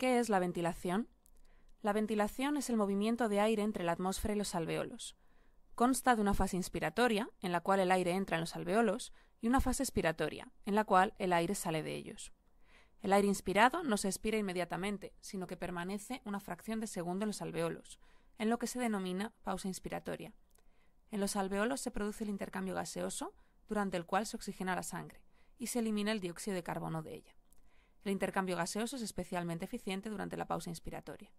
¿Qué es la ventilación? La ventilación es el movimiento de aire entre la atmósfera y los alveolos. Consta de una fase inspiratoria, en la cual el aire entra en los alveolos, y una fase expiratoria, en la cual el aire sale de ellos. El aire inspirado no se expira inmediatamente, sino que permanece una fracción de segundo en los alveolos, en lo que se denomina pausa inspiratoria. En los alveolos se produce el intercambio gaseoso, durante el cual se oxigena la sangre, y se elimina el dióxido de carbono de ella. El intercambio gaseoso es especialmente eficiente durante la pausa inspiratoria.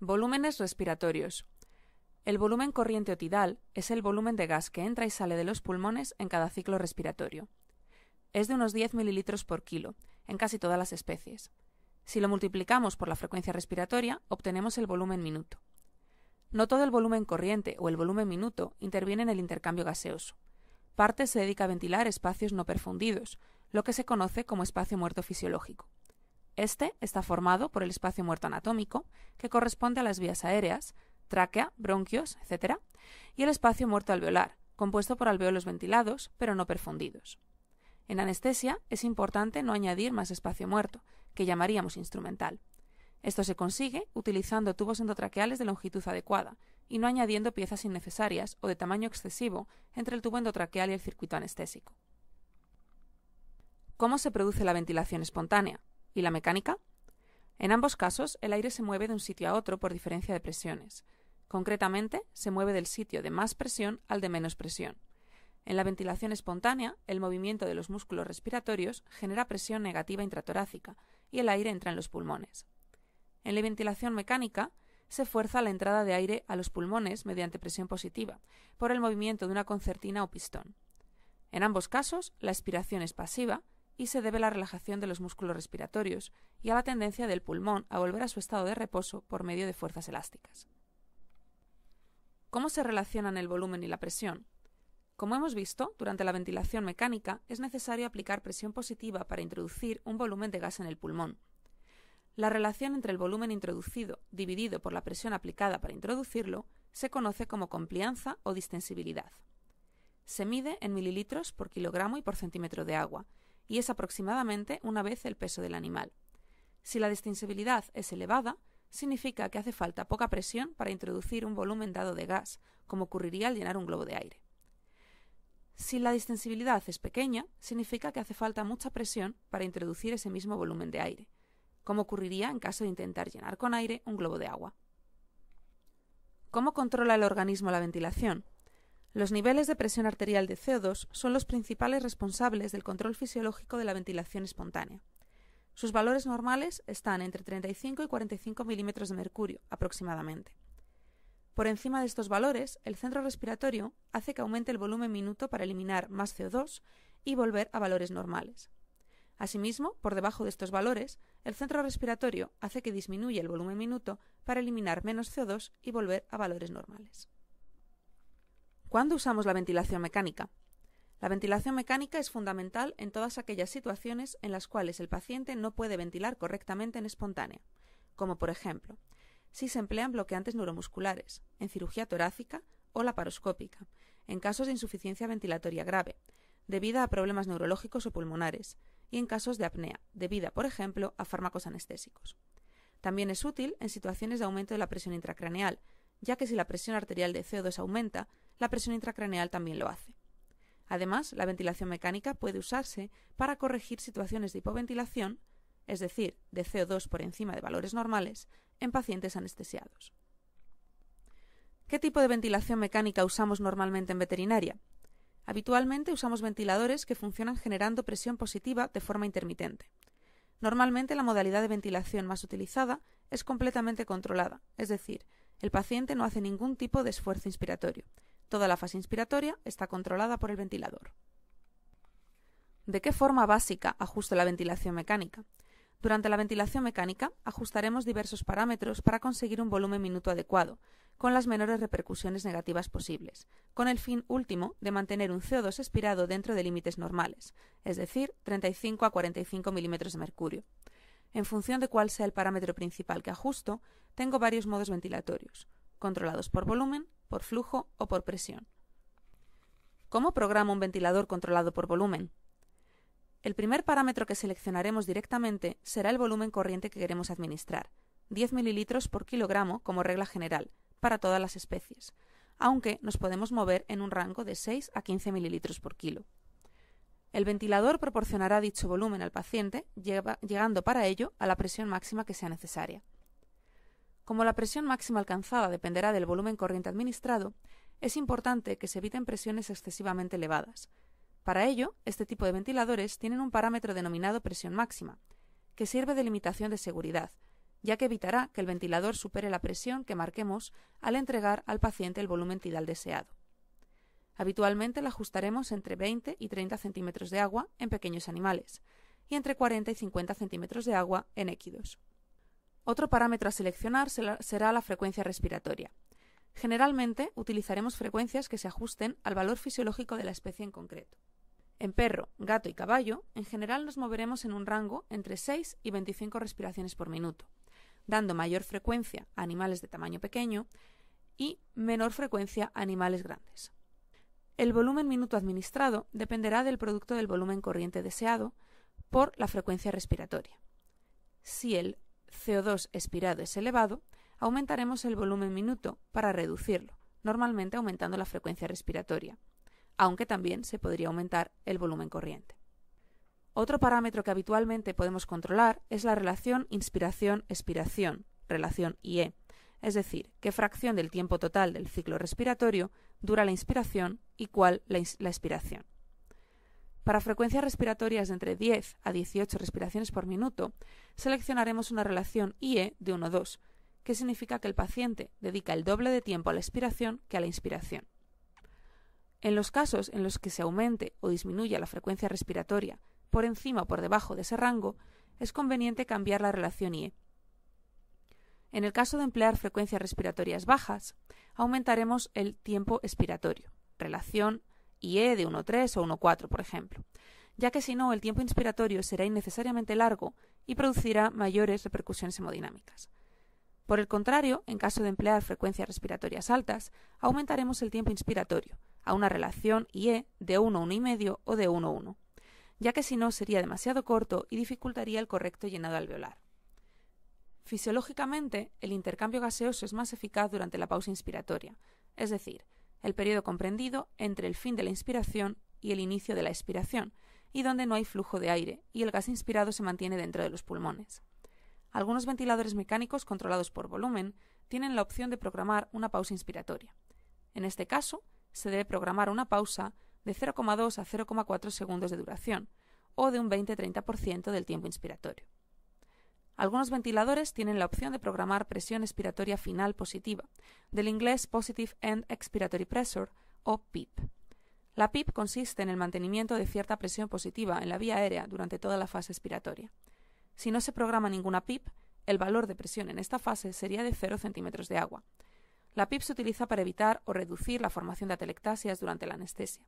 Volúmenes respiratorios. El volumen corriente otidal es el volumen de gas que entra y sale de los pulmones en cada ciclo respiratorio. Es de unos 10 mililitros por kilo, en casi todas las especies. Si lo multiplicamos por la frecuencia respiratoria, obtenemos el volumen minuto. No todo el volumen corriente o el volumen minuto interviene en el intercambio gaseoso. Parte se dedica a ventilar espacios no perfundidos, lo que se conoce como espacio muerto fisiológico. Este está formado por el espacio muerto anatómico, que corresponde a las vías aéreas, tráquea, bronquios, etc., y el espacio muerto alveolar, compuesto por alveolos ventilados, pero no perfundidos. En anestesia es importante no añadir más espacio muerto, que llamaríamos instrumental. Esto se consigue utilizando tubos endotraqueales de longitud adecuada y no añadiendo piezas innecesarias o de tamaño excesivo entre el tubo endotraqueal y el circuito anestésico cómo se produce la ventilación espontánea y la mecánica. En ambos casos, el aire se mueve de un sitio a otro por diferencia de presiones. Concretamente, se mueve del sitio de más presión al de menos presión. En la ventilación espontánea, el movimiento de los músculos respiratorios genera presión negativa intratorácica y el aire entra en los pulmones. En la ventilación mecánica, se fuerza la entrada de aire a los pulmones mediante presión positiva, por el movimiento de una concertina o pistón. En ambos casos, la expiración es pasiva y se debe a la relajación de los músculos respiratorios y a la tendencia del pulmón a volver a su estado de reposo por medio de fuerzas elásticas. ¿Cómo se relacionan el volumen y la presión? Como hemos visto, durante la ventilación mecánica es necesario aplicar presión positiva para introducir un volumen de gas en el pulmón. La relación entre el volumen introducido dividido por la presión aplicada para introducirlo se conoce como complianza o distensibilidad. Se mide en mililitros por kilogramo y por centímetro de agua, y es aproximadamente una vez el peso del animal. Si la distensibilidad es elevada, significa que hace falta poca presión para introducir un volumen dado de gas, como ocurriría al llenar un globo de aire. Si la distensibilidad es pequeña, significa que hace falta mucha presión para introducir ese mismo volumen de aire, como ocurriría en caso de intentar llenar con aire un globo de agua. ¿Cómo controla el organismo la ventilación? Los niveles de presión arterial de CO2 son los principales responsables del control fisiológico de la ventilación espontánea. Sus valores normales están entre 35 y 45 milímetros de mercurio, aproximadamente. Por encima de estos valores, el centro respiratorio hace que aumente el volumen minuto para eliminar más CO2 y volver a valores normales. Asimismo, por debajo de estos valores, el centro respiratorio hace que disminuya el volumen minuto para eliminar menos CO2 y volver a valores normales. ¿Cuándo usamos la ventilación mecánica? La ventilación mecánica es fundamental en todas aquellas situaciones en las cuales el paciente no puede ventilar correctamente en espontánea, como por ejemplo, si se emplean bloqueantes neuromusculares, en cirugía torácica o laparoscópica, en casos de insuficiencia ventilatoria grave, debida a problemas neurológicos o pulmonares, y en casos de apnea, debida, por ejemplo, a fármacos anestésicos. También es útil en situaciones de aumento de la presión intracraneal, ya que si la presión arterial de CO2 aumenta, la presión intracraneal también lo hace. Además, la ventilación mecánica puede usarse para corregir situaciones de hipoventilación, es decir, de CO2 por encima de valores normales, en pacientes anestesiados. ¿Qué tipo de ventilación mecánica usamos normalmente en veterinaria? Habitualmente usamos ventiladores que funcionan generando presión positiva de forma intermitente. Normalmente la modalidad de ventilación más utilizada es completamente controlada, es decir, el paciente no hace ningún tipo de esfuerzo inspiratorio, Toda la fase inspiratoria está controlada por el ventilador. ¿De qué forma básica ajusto la ventilación mecánica? Durante la ventilación mecánica ajustaremos diversos parámetros para conseguir un volumen minuto adecuado, con las menores repercusiones negativas posibles, con el fin último de mantener un CO2 expirado dentro de límites normales, es decir, 35 a 45 milímetros de mercurio. En función de cuál sea el parámetro principal que ajusto, tengo varios modos ventilatorios, controlados por volumen, por flujo o por presión. ¿Cómo programa un ventilador controlado por volumen? El primer parámetro que seleccionaremos directamente será el volumen corriente que queremos administrar, 10 mililitros por kilogramo como regla general, para todas las especies, aunque nos podemos mover en un rango de 6 a 15 mililitros por kilo. El ventilador proporcionará dicho volumen al paciente, llegando para ello a la presión máxima que sea necesaria. Como la presión máxima alcanzada dependerá del volumen corriente administrado, es importante que se eviten presiones excesivamente elevadas. Para ello, este tipo de ventiladores tienen un parámetro denominado presión máxima, que sirve de limitación de seguridad, ya que evitará que el ventilador supere la presión que marquemos al entregar al paciente el volumen tidal deseado. Habitualmente la ajustaremos entre 20 y 30 centímetros de agua en pequeños animales y entre 40 y 50 centímetros de agua en équidos. Otro parámetro a seleccionar será la frecuencia respiratoria. Generalmente utilizaremos frecuencias que se ajusten al valor fisiológico de la especie en concreto. En perro, gato y caballo, en general nos moveremos en un rango entre 6 y 25 respiraciones por minuto, dando mayor frecuencia a animales de tamaño pequeño y menor frecuencia a animales grandes. El volumen minuto administrado dependerá del producto del volumen corriente deseado por la frecuencia respiratoria. Si el CO2 expirado es elevado, aumentaremos el volumen minuto para reducirlo, normalmente aumentando la frecuencia respiratoria, aunque también se podría aumentar el volumen corriente. Otro parámetro que habitualmente podemos controlar es la relación inspiración-expiración, relación IE, es decir, qué fracción del tiempo total del ciclo respiratorio dura la inspiración y cuál la, la expiración. Para frecuencias respiratorias de entre 10 a 18 respiraciones por minuto, seleccionaremos una relación IE de 1-2, que significa que el paciente dedica el doble de tiempo a la expiración que a la inspiración. En los casos en los que se aumente o disminuya la frecuencia respiratoria por encima o por debajo de ese rango, es conveniente cambiar la relación IE. En el caso de emplear frecuencias respiratorias bajas, aumentaremos el tiempo expiratorio, relación IE de 1.3 o 1.4, por ejemplo, ya que si no el tiempo inspiratorio será innecesariamente largo y producirá mayores repercusiones hemodinámicas. Por el contrario, en caso de emplear frecuencias respiratorias altas, aumentaremos el tiempo inspiratorio a una relación IE de 1,1,5 o de 1,1, ya que si no sería demasiado corto y dificultaría el correcto llenado alveolar. Fisiológicamente, el intercambio gaseoso es más eficaz durante la pausa inspiratoria, es decir, el periodo comprendido entre el fin de la inspiración y el inicio de la expiración, y donde no hay flujo de aire y el gas inspirado se mantiene dentro de los pulmones. Algunos ventiladores mecánicos controlados por volumen tienen la opción de programar una pausa inspiratoria. En este caso, se debe programar una pausa de 0,2 a 0,4 segundos de duración, o de un 20-30% del tiempo inspiratorio. Algunos ventiladores tienen la opción de programar presión expiratoria final positiva, del inglés Positive End Expiratory Pressure, o PIP. La PIP consiste en el mantenimiento de cierta presión positiva en la vía aérea durante toda la fase expiratoria. Si no se programa ninguna PIP, el valor de presión en esta fase sería de 0 centímetros de agua. La PIP se utiliza para evitar o reducir la formación de atelectasias durante la anestesia.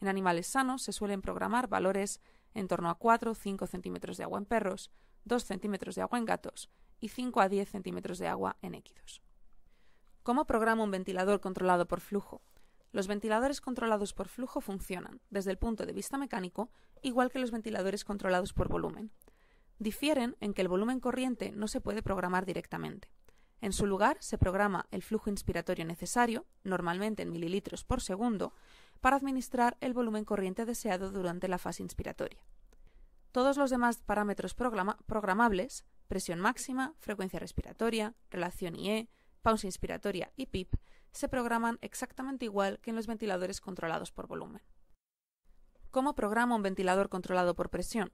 En animales sanos se suelen programar valores en torno a 4 o 5 centímetros de agua en perros, 2 centímetros de agua en gatos y 5 a 10 centímetros de agua en équidos. ¿Cómo programa un ventilador controlado por flujo? Los ventiladores controlados por flujo funcionan, desde el punto de vista mecánico, igual que los ventiladores controlados por volumen. Difieren en que el volumen corriente no se puede programar directamente. En su lugar, se programa el flujo inspiratorio necesario, normalmente en mililitros por segundo, para administrar el volumen corriente deseado durante la fase inspiratoria. Todos los demás parámetros programables, presión máxima, frecuencia respiratoria, relación IE, pausa inspiratoria y PIP, se programan exactamente igual que en los ventiladores controlados por volumen. ¿Cómo programa un ventilador controlado por presión?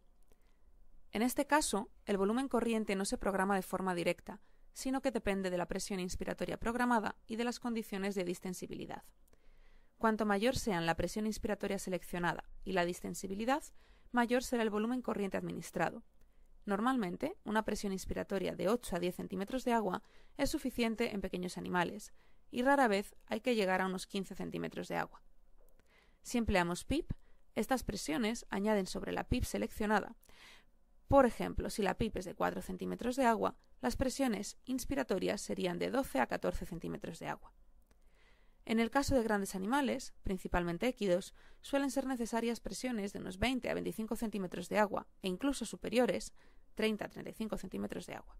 En este caso, el volumen corriente no se programa de forma directa, sino que depende de la presión inspiratoria programada y de las condiciones de distensibilidad. Cuanto mayor sean la presión inspiratoria seleccionada y la distensibilidad, mayor será el volumen corriente administrado. Normalmente, una presión inspiratoria de 8 a 10 centímetros de agua es suficiente en pequeños animales, y rara vez hay que llegar a unos 15 centímetros de agua. Si empleamos PIP, estas presiones añaden sobre la PIP seleccionada. Por ejemplo, si la PIP es de 4 centímetros de agua, las presiones inspiratorias serían de 12 a 14 centímetros de agua. En el caso de grandes animales, principalmente équidos, suelen ser necesarias presiones de unos 20 a 25 centímetros de agua e incluso superiores, 30 a 35 centímetros de agua.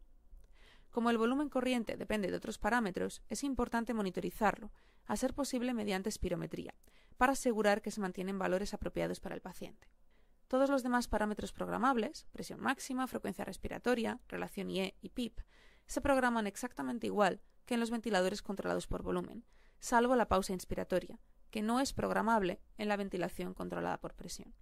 Como el volumen corriente depende de otros parámetros, es importante monitorizarlo, a ser posible mediante espirometría, para asegurar que se mantienen valores apropiados para el paciente. Todos los demás parámetros programables, presión máxima, frecuencia respiratoria, relación IE y PIP, se programan exactamente igual que en los ventiladores controlados por volumen, salvo la pausa inspiratoria, que no es programable en la ventilación controlada por presión.